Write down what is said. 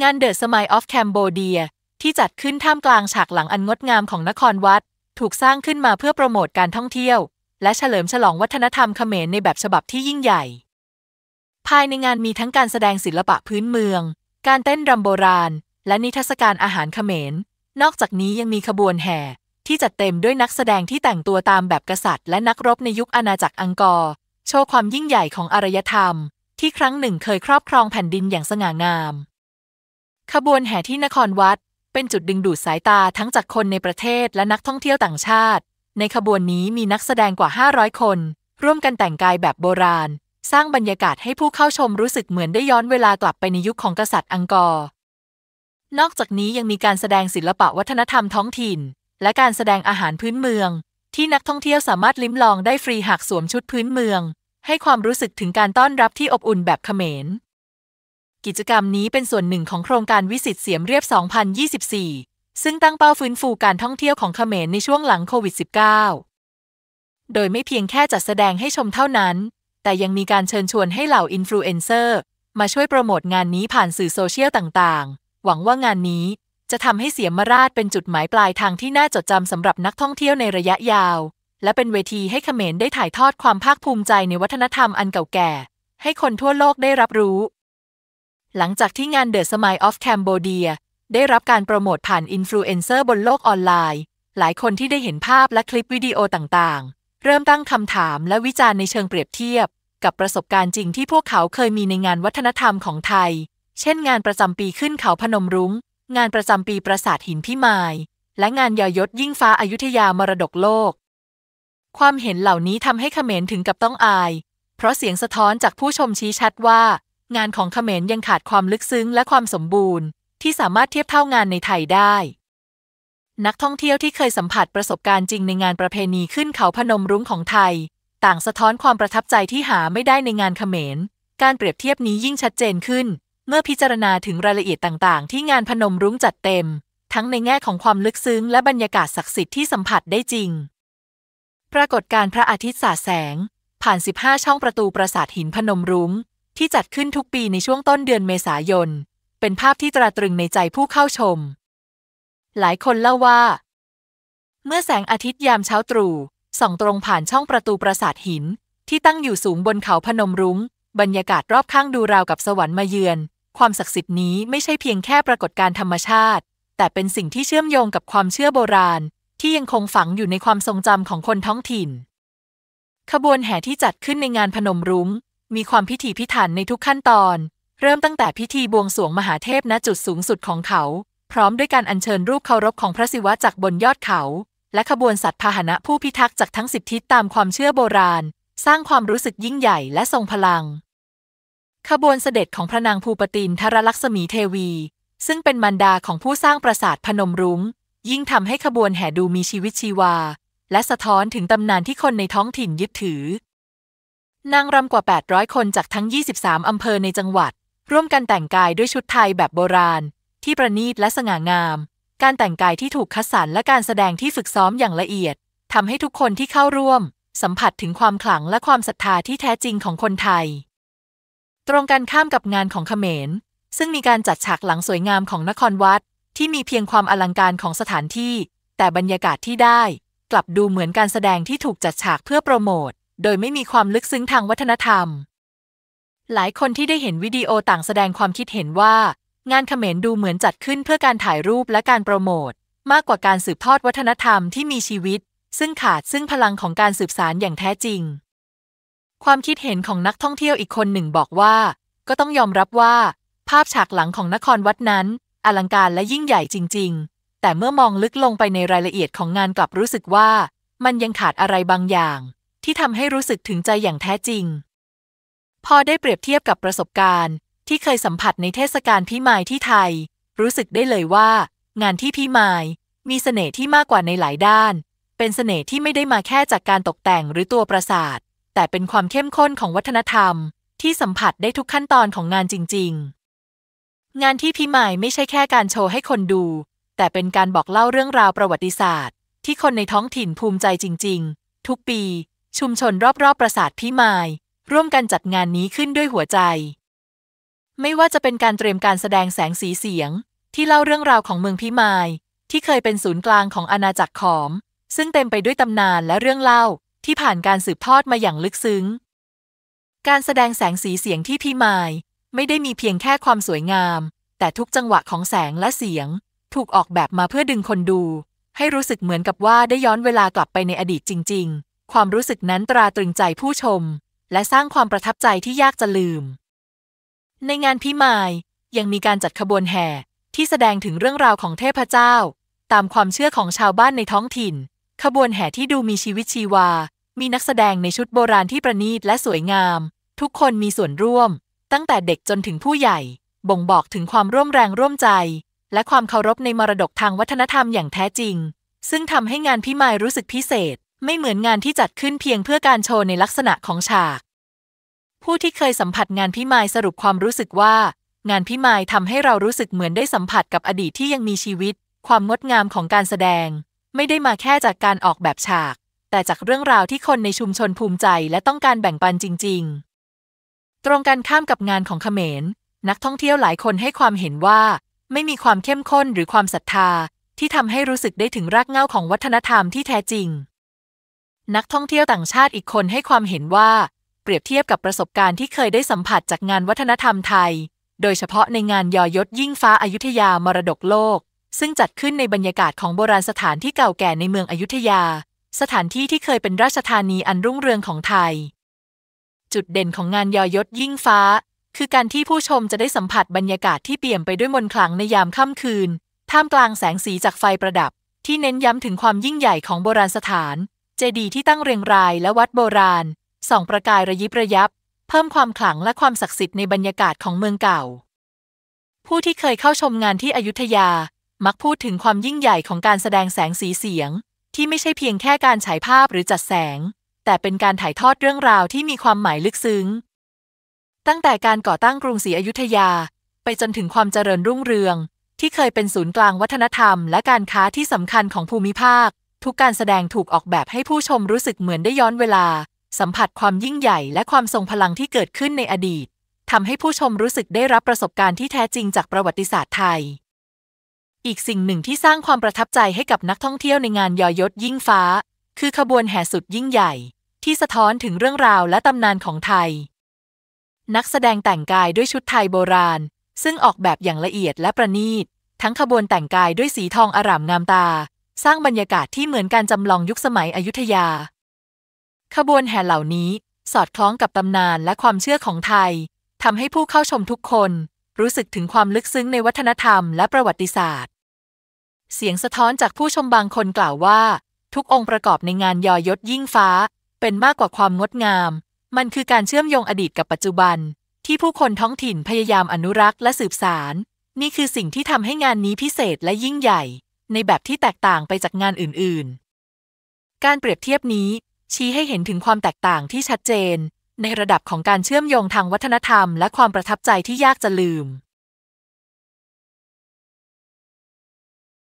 งานเดอะสมายออฟแคมโบเดียที่จัดขึ้นท่ามกลางฉากหลังอันงดงามของนครวัด ถูกสร้างขึ้นมาเพื่อโปรโมทการท่องเที่ยว และเฉลิมฉลองวัฒนธรรมเขมรในแบบฉบับที่ยิ่งใหญ่ ภายในงานมีทั้งการแสดงศิลปะพื้นเมือง การเต้นรำโบราณ และนิทรรศการอาหารเขมร นอกจากนี้ยังมีขบวนแห่ ที่จัดเต็มด้วยนักแสดงที่แต่งตัวตามแบบกษัตริย์ และนักรบในยุคอาณาจักรอังกอร์โชว์ความยิ่งใหญ่ของอารยธรรมที่ครั้งหนึ่งเคยครอบครองแผ่นดินอย่างสง่างามขบวนแห่ที่นครวัด เป็นจุดดึงดูดสายตาทั้งจากคนในประเทศและนักท่องเที่ยวต่างชาติ ในขบวนนี้มีนักแสดงกว่า 500 คน ร่วมกันแต่งกายแบบโบราณ สร้างบรรยากาศให้ผู้เข้าชมรู้สึกเหมือนได้ย้อนเวลากลับไปในยุคของกษัตริย์อังกอร์ นอกจากนี้ยังมีการแสดงศิลปะวัฒนธรรมท้องถิ่น และการแสดงอาหารพื้นเมือง ที่นักท่องเที่ยวสามารถลิ้มลองได้ฟรีหากสวมชุดพื้นเมือง ให้ความรู้สึกถึงการต้อนรับที่อบอุ่นแบบเขมรกิจกรรมนี้เป็นส่วนหนึ่งของโครงการวิสิตเสียมเรียบ 2024ซึ่งตั้งเป้าฟื้นฟูการท่องเที่ยวของเขมรในช่วงหลังโควิด -19 โดยไม่เพียงแค่จัดแสดงให้ชมเท่านั้น แต่ยังมีการเชิญชวนให้เหล่าอินฟลูเอนเซอร์ มาช่วยโปรโมทงานนี้ผ่านสื่อโซเชียลต่างๆ หวังว่างานนี้จะทำให้เสียมราชเป็นจุดหมายปลายทางที่น่าจดจำสำหรับนักท่องเที่ยวในระยะยาว และเป็นเวทีให้เขมรได้ถ่ายทอดความภาคภูมิใจในวัฒนธรรมอันเก่าแก่ ให้คนทั่วโลกได้รับรู้หลังจากที่งานเดอะสมายออฟแคมโบเดียได้รับการโปรโมทผ่านอินฟลูเอนเซอร์บนโลกออนไลน์ หลายคนที่ได้เห็นภาพและคลิปวิดีโอต่างๆ เริ่มตั้งคำถามและวิจารณ์ในเชิงเปรียบเทียบกับประสบการณ์จริงที่พวกเขาเคยมีในงานวัฒนธรรมของไทย เช่นงานประจำปีขึ้นเขาพนมรุง้ง งานประจำปีปราสาทหินพิมาย และงานยอยศยิ่งฟ้าอายุทยามรดกโลก ความเห็นเหล่านี้ทำให้เขมรถึงกับต้องอาย เพราะเสียงสะท้อนจากผู้ชมชี้ชัดว่างานของเขมรยังขาดความลึกซึ้งและความสมบูรณ์ที่สามารถเทียบเท่างานในไทยได้ นักท่องเที่ยวที่เคยสัมผัสประสบการณ์จริงในงานประเพณีขึ้นเขาพนมรุ้งของไทย ต่างสะท้อนความประทับใจที่หาไม่ได้ในงานเขมร การเปรียบเทียบนี้ยิ่งชัดเจนขึ้นเมื่อพิจารณาถึงรายละเอียดต่างๆ ที่งานพนมรุ้งจัดเต็ม ทั้งในแง่ของความลึกซึ้งและบรรยากาศศักดิ์สิทธิ์ที่สัมผัสได้จริง ปรากฏการพระอาทิตย์สาดแสงผ่าน 15 ช่องประตูปราสาทหินพนมรุง้งที่จัดขึ้นทุกปีในช่วงต้นเดือนเมษายน เป็นภาพที่ตราตรึงในใจผู้เข้าชม หลายคนเล่าว่า เมื่อแสงอาทิตย์ยามเช้าตรู่ส่องตรงผ่านช่องประตูปราสาทหินที่ตั้งอยู่สูงบนเขาพนมรุง้งบรรยากาศรอบข้างดูราวกับสวรรค์มาเยือน ความศักดิ์สิทธิ์นี้ไม่ใช่เพียงแค่ปรากฏการธรรมชาติ แต่เป็นสิ่งที่เชื่อมโยงกับความเชื่อโบราณ ที่ยังคงฝังอยู่ในความทรงจำของคนท้องถิ่น ขบวนแห่ที่จัดขึ้นในงานพนมรุง้งมีความพิถีพิถันในทุกขั้นตอน เริ่มตั้งแต่พิธีบวงสรวงมหาเทพณจุดสูงสุดของเขา พร้อมด้วยการอัญเชิญรูปเคารพของพระศิวะจากบนยอดเขา และขบวนสัตว์พาหนะผู้พิทักษ์จากทั้งสิบทิศตามความเชื่อโบราณ สร้างความรู้สึกยิ่งใหญ่และทรงพลัง ขบวนเสด็จของพระนางภูปตินทรลักษมีเทวี ซึ่งเป็นมารดาของผู้สร้างปราสาทพนมรุง้ง ยิ่งทำให้ขบวนแห่ดูมีชีวิตชีวา และสะท้อนถึงตำนานที่คนในท้องถิ่นยึดถือนางรำกว่า 800 คนจากทั้ง 23 อำเภอในจังหวัด ร่วมกันแต่งกายด้วยชุดไทยแบบโบราณ ที่ประณีตและสง่างาม การแต่งกายที่ถูกคัดสรรและการแสดงที่ฝึกซ้อมอย่างละเอียดทำให้ทุกคนที่เข้าร่วม สัมผัสถึงความขลังและความศรัทธาที่แท้จริงของคนไทย ตรงกันข้ามกับงานของเขมร ซึ่งมีการจัดฉากหลังสวยงามของนครวัด ที่มีเพียงความอลังการของสถานที่ แต่บรรยากาศที่ได้ กลับดูเหมือนการแสดงที่ถูกจัดฉากเพื่อโปรโมทโดยไม่มีความลึกซึ้งทางวัฒนธรรม หลายคนที่ได้เห็นวิดีโอต่างแสดงความคิดเห็นว่า งานเขมรดูเหมือนจัดขึ้นเพื่อการถ่ายรูปและการโปรโมท มากกว่าการสืบทอดวัฒนธรรมที่มีชีวิต ซึ่งขาดซึ่งพลังของการสืบสารอย่างแท้จริง ความคิดเห็นของนักท่องเที่ยวอีกคนหนึ่งบอกว่า ก็ต้องยอมรับว่า ภาพฉากหลังของนครวัดนั้น อลังการและยิ่งใหญ่จริง ๆ แต่เมื่อมองลึกลงไปในรายละเอียดของงานกลับรู้สึกว่า มันยังขาดอะไรบางอย่างที่ทำให้รู้สึกถึงใจอย่างแท้จริง พอได้เปรียบเทียบกับประสบการณ์ ที่เคยสัมผัสในเทศกาลพิมายที่ไทย รู้สึกได้เลยว่า งานที่พิมายมีเสน่ห์ที่มากกว่าในหลายด้าน เป็นเสน่ห์ที่ไม่ได้มาแค่จากการตกแต่งหรือตัวปราสาท แต่เป็นความเข้มข้นของวัฒนธรรม ที่สัมผัสได้ทุกขั้นตอนของงานจริง ๆ งานที่พิมายไม่ใช่แค่การโชว์ให้คนดู แต่เป็นการบอกเล่าเรื่องราวประวัติศาสตร์ ที่คนในท้องถิ่นภูมิใจจริง ๆ ทุกปีชุมชนรอบๆ ปราสาทพิมาย ร่วมกันจัดงานนี้ขึ้นด้วยหัวใจ ไม่ว่าจะเป็นการเตรียมการแสดงแสงสีเสียง ที่เล่าเรื่องราวของเมืองพิมาย ที่เคยเป็นศูนย์กลางของอาณาจักรขอม ซึ่งเต็มไปด้วยตำนานและเรื่องเล่า ที่ผ่านการสืบทอดมาอย่างลึกซึ้ง การแสดงแสงสีเสียงที่พิมาย ไม่ได้มีเพียงแค่ความสวยงาม แต่ทุกจังหวะของแสงและเสียง ถูกออกแบบมาเพื่อดึงคนดู ให้รู้สึกเหมือนกับว่าได้ย้อนเวลากลับไปในอดีตจริง ๆความรู้สึกนั้นตราตรึงใจผู้ชม และสร้างความประทับใจที่ยากจะลืม ในงานพิมายยังมีการจัดขบวนแห่ ที่แสดงถึงเรื่องราวของเทพเจ้า ตามความเชื่อของชาวบ้านในท้องถิ่น ขบวนแห่ที่ดูมีชีวิตชีวา มีนักแสดงในชุดโบราณที่ประณีตและสวยงาม ทุกคนมีส่วนร่วม ตั้งแต่เด็กจนถึงผู้ใหญ่ บ่งบอกถึงความร่วมแรงร่วมใจ และความเคารพในมรดกทางวัฒนธรรมอย่างแท้จริง ซึ่งทำให้งานพิมายรู้สึกพิเศษไม่เหมือนงานที่จัดขึ้นเพียงเพื่อการโชว์ในลักษณะของฉาก ผู้ที่เคยสัมผัสงานพิมายสรุปความรู้สึกว่า งานพิมายทำให้เรารู้สึกเหมือนได้สัมผัสกับอดีตที่ยังมีชีวิต ความงดงามของการแสดง ไม่ได้มาแค่จากการออกแบบฉาก แต่จากเรื่องราวที่คนในชุมชนภูมิใจและต้องการแบ่งปันจริง ๆ ตรงกันข้ามกับงานของเขมร นักท่องเที่ยวหลายคนให้ความเห็นว่า ไม่มีความเข้มข้นหรือความศรัทธา ที่ทำให้รู้สึกได้ถึงรากเหง้าของวัฒนธรรมที่แท้จริงนักท่องเที่ยวต่างชาติอีกคนให้ความเห็นว่า เปรียบเทียบกับประสบการณ์ที่เคยได้สัมผัสจากงานวัฒนธรรมไทย โดยเฉพาะในงานยอยศยิ่งฟ้าอายุทยามรดกโลก ซึ่งจัดขึ้นในบรรยากาศของโบราณสถานที่เก่าแก่ในเมืองอยุธยา สถานที่ที่เคยเป็นราชธานีอันรุ่งเรืองของไทย จุดเด่นของงานยอยศยิ่งฟ้า คือการที่ผู้ชมจะได้สัมผัสบรรยากาศที่เปี่ยมไปด้วยมนต์ขลังในยามค่ำคืนท่ามกลางแสงสีจากไฟประดับ ที่เน้นย้ำถึงความยิ่งใหญ่ของโบราณสถานจดีย์ที่ตั้งเรียงรายและวัดโบราณส่องประกายระยิบระยับ เพิ่มความขลังและความศักดิ์สิทธิ์ในบรรยากาศของเมืองเก่า ผู้ที่เคยเข้าชมงานที่อยุธยา มักพูดถึงความยิ่งใหญ่ของการแสดงแสงสีเสียง ที่ไม่ใช่เพียงแค่การฉายภาพหรือจัดแสง แต่เป็นการถ่ายทอดเรื่องราวที่มีความหมายลึกซึ้งตั้งแต่การก่อตั้งกรุงศรีอยุธยา ไปจนถึงความเจริญรุ่งเรือง ที่เคยเป็นศูนย์กลางวัฒนธรรม และการค้าที่สำคัญของภูมิภาคทุกการแสดงถูกออกแบบให้ผู้ชมรู้สึกเหมือนได้ย้อนเวลา สัมผัสความยิ่งใหญ่และความทรงพลังที่เกิดขึ้นในอดีตทำให้ผู้ชมรู้สึกได้รับประสบการณ์ที่แท้จริงจากประวัติศาสตร์ไทย อีกสิ่งหนึ่งที่สร้างความประทับใจให้กับนักท่องเที่ยวในงานยอยศยิ่งฟ้า คือขบวนแห่สุดยิ่งใหญ่ ที่สะท้อนถึงเรื่องราวและตำนานของไทย นักแสดงแต่งกายด้วยชุดไทยโบราณ ซึ่งออกแบบอย่างละเอียดและประณีต ทั้งขบวนแต่งกายด้วยสีทองอร่ามงามตาสร้างบรรยากาศที่เหมือนการจำลองยุคสมัยอยุธยา ขบวนแห่เหล่านี้สอดคล้องกับตำนานและความเชื่อของไทย ทำให้ผู้เข้าชมทุกคน รู้สึกถึงความลึกซึ้งในวัฒนธรรมและประวัติศาสตร์ เสียงสะท้อนจากผู้ชมบางคนกล่าวว่า ทุกองค์ประกอบในงานยอยศยิ่งฟ้า เป็นมากกว่าความงดงาม มันคือการเชื่อมโยงอดีตกับปัจจุบัน ที่ผู้คนท้องถิ่นพยายามอนุรักษ์ และสืบสานนี่คือสิ่งที่ทำให้งานนี้พิเศษและยิ่งใหญ่ในแบบที่แตกต่างไปจากงานอื่นๆ การเปรียบเทียบนี้ ชี้ให้เห็นถึงความแตกต่างที่ชัดเจน ในระดับของการเชื่อมโยงทางวัฒนธรรม และความประทับใจที่ยากจะลืม